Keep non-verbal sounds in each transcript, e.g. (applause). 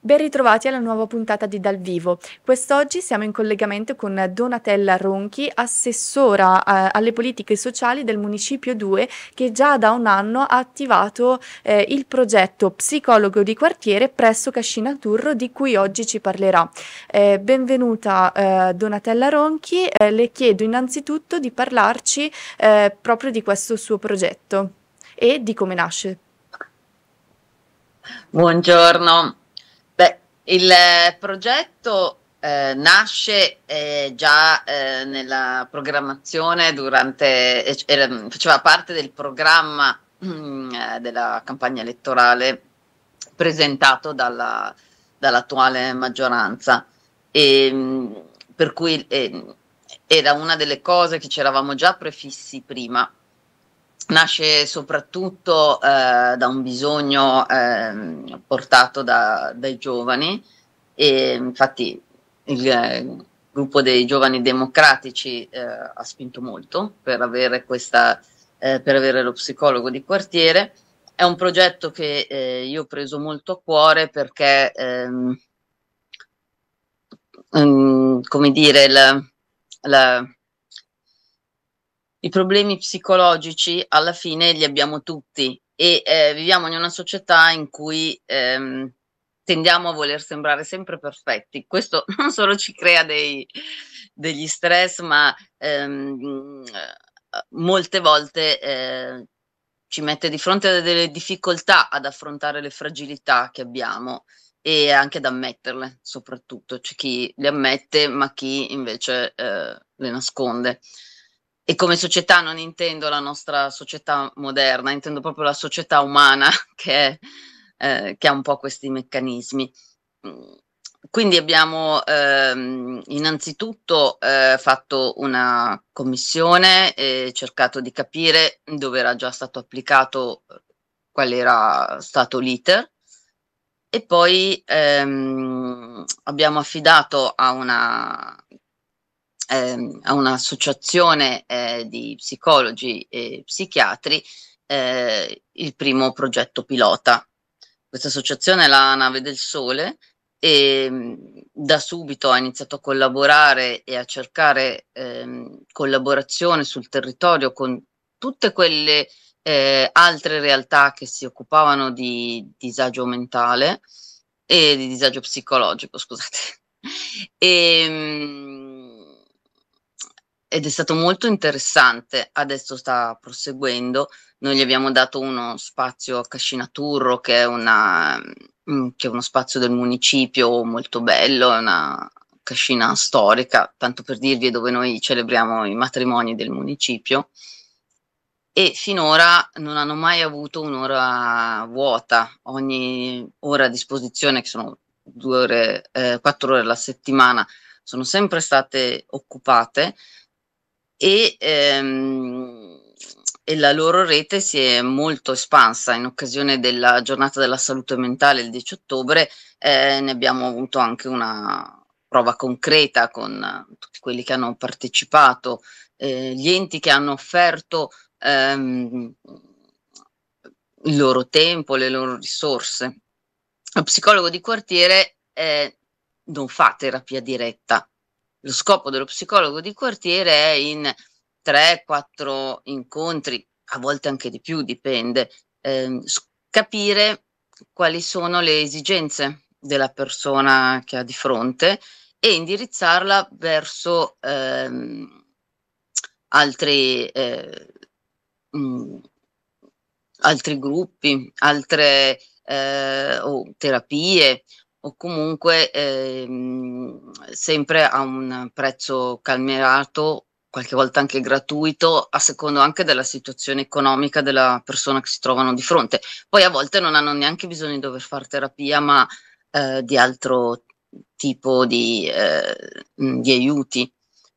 Ben ritrovati alla nuova puntata di Dal Vivo. Quest'oggi siamo in collegamento con Donatella Ronchi, assessora eh, alle politiche sociali del Municipio 2, che già da un anno ha attivato eh, il progetto Psicologo di quartiere presso Cascina Turro, di cui oggi ci parlerà. Eh, benvenuta eh, Donatella Ronchi, eh, le chiedo innanzitutto di parlarci eh, proprio di questo suo progetto e di come nasce. Buongiorno. Il eh, progetto eh, nasce eh, già eh, nella programmazione durante, eh, faceva parte del programma mm, eh, della campagna elettorale presentato dalla, dall'attuale maggioranza. E, mm, per cui era una delle cose che ci eravamo già prefissi prima nasce soprattutto eh, da un bisogno eh, portato da, dai giovani e infatti il eh, gruppo dei giovani democratici eh, ha spinto molto per avere, questa, eh, per avere lo psicologo di quartiere. È un progetto che eh, io ho preso molto a cuore perché, ehm, um, come dire, la, la i problemi psicologici alla fine li abbiamo tutti e eh, viviamo in una società in cui ehm, tendiamo a voler sembrare sempre perfetti. Questo (laughs) non solo ci crea dei, degli stress, ma ehm, mm, molte volte eh, ci mette di fronte a delle difficoltà ad affrontare le fragilità che abbiamo e anche ad ammetterle, soprattutto c'è chi le ammette, ma chi invece eh, le nasconde e come società non intendo la nostra società moderna, intendo proprio la società umana (laughs) che, è, eh, che ha un po' questi meccanismi. Mm, quindi abbiamo ehm, innanzitutto eh, fatto una commissione e cercato di capire dove era già stato applicato, qual era stato l'iter e poi ehm, abbiamo affidato a una ehm, a un'associazione eh, di psicologi e psichiatri eh, il primo progetto pilota. Questa associazione è la Nave del Sole e mm, da subito ha iniziato a collaborare e a cercare ehm, collaborazione sul territorio con tutte quelle eh, altre realtà che si occupavano di disagio mentale e di disagio psicologico, scusate. (laughs) E, mm, ed è stato molto interessante. Adesso sta proseguendo. Noi gli abbiamo dato uno spazio a Cascinaturro, che è, una, mm, che è uno spazio del municipio molto bello, è una cascina storica, tanto per dirvi dove noi celebriamo i matrimoni del municipio. E finora non hanno mai avuto un'ora vuota, ogni ora a disposizione, che sono due ore, eh, quattro ore alla settimana, sono sempre state occupate e, ehm, e la loro rete si è molto espansa in occasione della giornata della salute mentale il 10 ottobre, eh, ne abbiamo avuto anche una prova concreta con tutti quelli che hanno partecipato, eh, gli enti che hanno offerto ehm, il loro tempo, le loro risorse. Lo psicologo di quartiere eh, non fa terapia diretta, lo scopo dello psicologo di quartiere è in 3-4 incontri, a volte anche di più, dipende, eh, capire quali sono le esigenze della persona che ha di fronte e indirizzarla verso ehm, altri, eh, mh, mm, altri gruppi, altre eh, oh, terapie o comunque ehm, sempre a un prezzo calmerato, qualche volta anche gratuito, a secondo anche della situazione economica della persona che si trovano di fronte. Poi a volte non hanno neanche bisogno di dover fare terapia, ma eh, di altro tipo di, eh, di aiuti.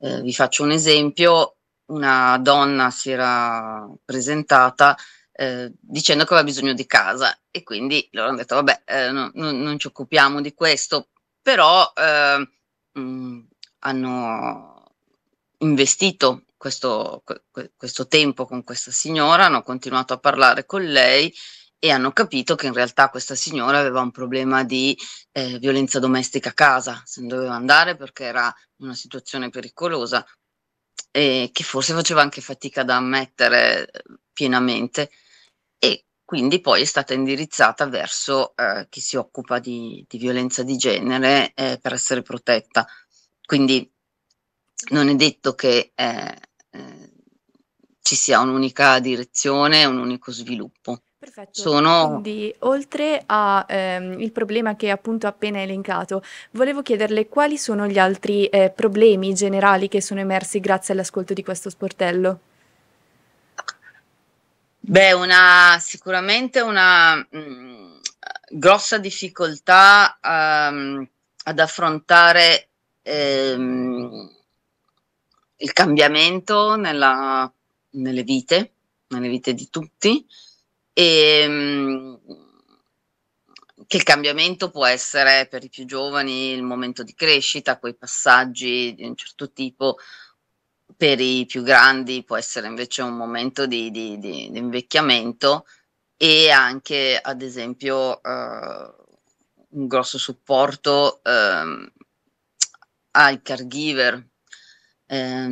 Eh, vi faccio un esempio, una donna si era presentata eh, dicendo che aveva bisogno di casa e quindi loro hanno detto vabbè eh, no, no, non ci occupiamo di questo, però eh, mh, mm, hanno investito questo, questo tempo con questa signora, hanno continuato a parlare con lei e hanno capito che in realtà questa signora aveva un problema di eh, violenza domestica a casa, se ne doveva andare perché era una situazione pericolosa e che forse faceva anche fatica ad ammettere eh, pienamente e quindi poi è stata indirizzata verso eh, chi si occupa di, di violenza di genere eh, per essere protetta. Quindi non è detto che eh, eh ci sia un'unica direzione, un unico sviluppo. Perfetto. Sono... Quindi, oltre al ehm, problema che appunto appena elencato, volevo chiederle quali sono gli altri eh, problemi generali che sono emersi grazie all'ascolto di questo sportello. Beh, una, sicuramente una mh, mm, grossa difficoltà um, ad affrontare ehm, il cambiamento nella, nelle vite, nelle vite di tutti, e ehm, mh, che il cambiamento può essere per i più giovani il momento di crescita, quei passaggi di un certo tipo, per i più grandi può essere invece un momento di, di, di, di invecchiamento e anche ad esempio eh, un grosso supporto eh, ai caregiver. Eh,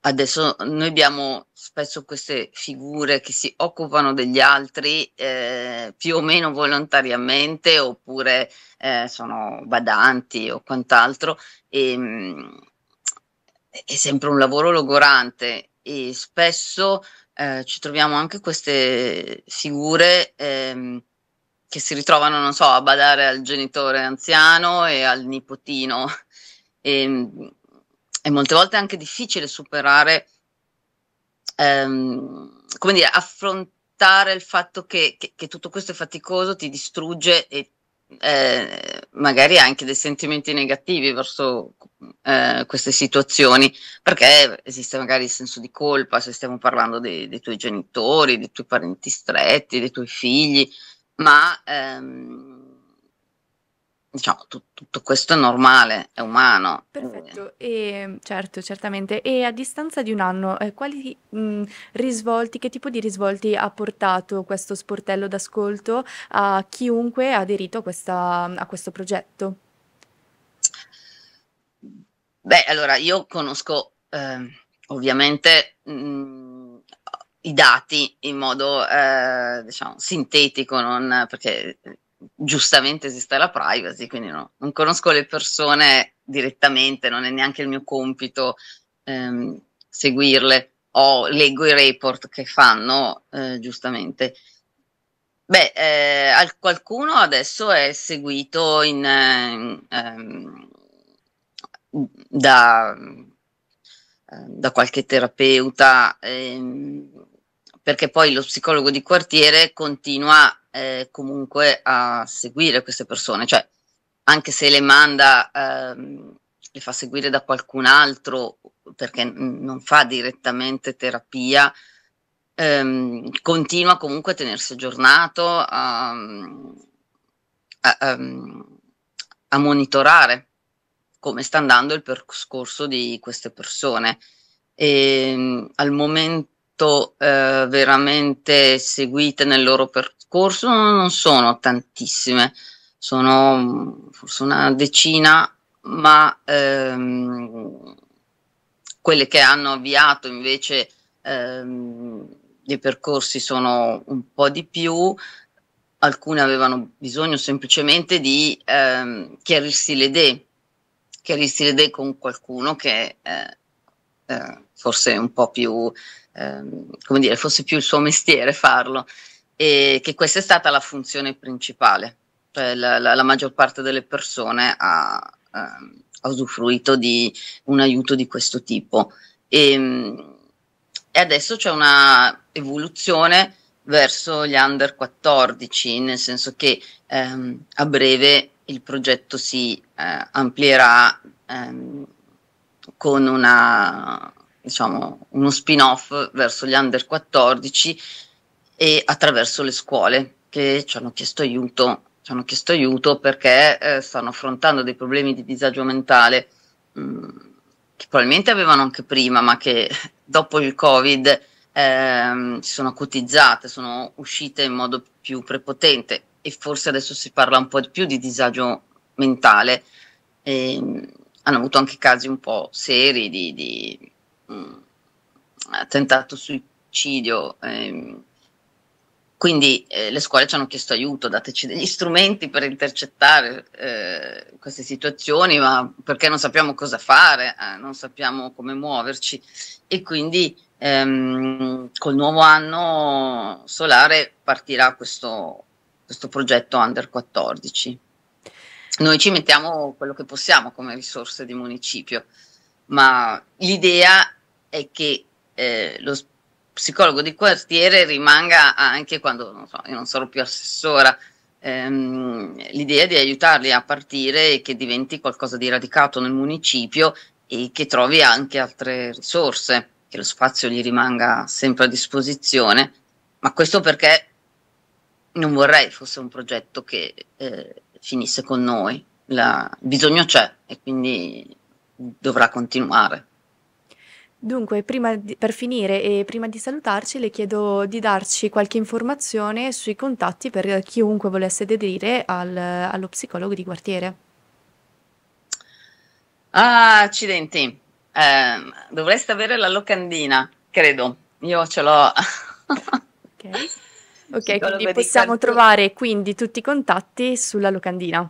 adesso noi abbiamo spesso queste figure che si occupano degli altri eh, più o meno volontariamente oppure eh, sono badanti o quant'altro e, ehm, è sempre un lavoro logorante e spesso eh, ci troviamo anche queste figure ehm, che si ritrovano, non so, a badare al genitore anziano e al nipotino. E, e molte volte è anche difficile superare, ehm, come dire, affrontare il fatto che, che, che tutto questo è faticoso, ti distrugge e eh, magari anche dei sentimenti negativi verso eh, queste situazioni, perché esiste magari il senso di colpa se stiamo parlando dei, dei tuoi genitori, dei tuoi parenti stretti, dei tuoi figli, ma ehm, cioè, tutto questo è normale, è umano. Perfetto, e, certo, certamente. E a distanza di un anno, eh, quali mh, mm, risvolti, che tipo di risvolti ha portato questo sportello d'ascolto a chiunque ha aderito a, questa, a questo progetto? Beh, allora io conosco eh, ovviamente mh, mm, i dati in modo eh, diciamo, sintetico, non, perché giustamente esiste la privacy, quindi no, non conosco le persone direttamente, non è neanche il mio compito ehm, seguirle o leggo i report che fanno, eh, giustamente. Beh, eh, qualcuno adesso è seguito in, ehm, da, da, qualche terapeuta, ehm, perché poi lo psicologo di quartiere continua eh, comunque a seguire queste persone, cioè anche se le manda, ehm, le fa seguire da qualcun altro perché non fa direttamente terapia, ehm, continua comunque a tenersi aggiornato, ehm, a, a, ehm, a, a monitorare come sta andando il percorso di queste persone. E, ehm, al momento molto eh, veramente seguite nel loro percorso non sono tantissime, sono mm, forse una decina, ma ehm, quelle che hanno avviato invece ehm, dei percorsi sono un po' di più, alcune avevano bisogno semplicemente di ehm, chiarirsi le idee, chiarirsi le idee con qualcuno che eh, eh, forse è un po' più Ehm, come dire, fosse più il suo mestiere farlo e che questa è stata la funzione principale, cioè la, la, la maggior parte delle persone ha, ehm, ha, usufruito di un aiuto di questo tipo e, ehm, e adesso c'è una evoluzione verso gli under 14, nel senso che ehm, a breve il progetto si eh, amplierà ehm, con una diciamo, uno spin-off verso gli under 14 e attraverso le scuole che ci hanno chiesto aiuto, ci hanno chiesto aiuto perché eh, stanno affrontando dei problemi di disagio mentale mh, mm, che probabilmente avevano anche prima, ma che (laughs) dopo il Covid ehm, si sono acutizzate, sono uscite in modo più prepotente e forse adesso si parla un po' di più di disagio mentale. E, ehm, hanno avuto anche casi un po' seri di, di Mm, tentato suicidio. Ehm. Quindi eh, le scuole ci hanno chiesto aiuto, dateci degli (laughs) strumenti per intercettare eh, queste situazioni, ma perché non sappiamo cosa fare, eh, non sappiamo come muoverci. E quindi ehm, col nuovo anno solare partirà questo, questo progetto Under 14. Noi ci mettiamo quello che possiamo come risorse di municipio, ma l'idea è che eh, lo psicologo di quartiere rimanga anche quando non so, io non sarò più assessora. Ehm, l'idea di aiutarli a partire e che diventi qualcosa di radicato nel municipio e che trovi anche altre risorse, che lo spazio gli rimanga sempre a disposizione, ma questo perché non vorrei fosse un progetto che eh, finisse con noi. il bisogno c'è e quindi dovrà continuare. Dunque, prima di- per finire e prima di salutarci, le chiedo di darci qualche informazione sui contatti per chiunque volesse aderire al allo psicologo di quartiere. Ah, accidenti, ehm, dovreste avere la locandina, credo. Io ce l'ho. ok, Okay, quindi possiamo trovare quindi tutti i contatti sulla locandina.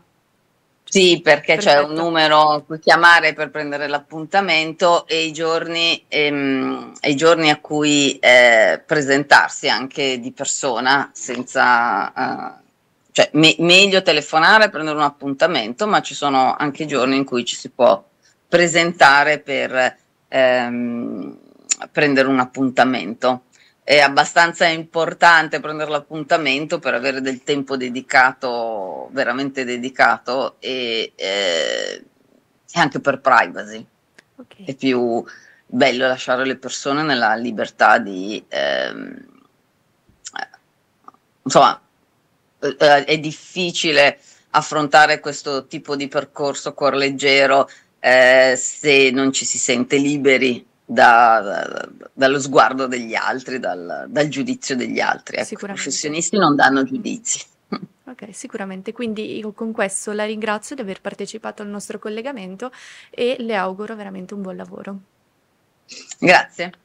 Sì, perché Perfetto. c'è un numero a cui chiamare per prendere l'appuntamento e i giorni, ehm, e i giorni a cui eh, presentarsi anche di persona senza... Eh, cioè me- meglio telefonare, prendere un appuntamento, ma ci sono anche giorni in cui ci si può presentare per ehm, prendere un appuntamento è abbastanza importante prendere l'appuntamento per avere del tempo dedicato, veramente dedicato e eh, anche per privacy. Okay. È più bello lasciare le persone nella libertà di... Ehm, insomma, eh, eh, è difficile affrontare questo tipo di percorso cuor leggero eh, se non ci si sente liberi da, da, dallo sguardo degli altri, dal, dal giudizio degli altri. Ecco, I professionisti non danno giudizi. (laughs) Ok, sicuramente. Quindi io con questo la ringrazio di aver partecipato al nostro collegamento e le auguro veramente un buon lavoro. Grazie.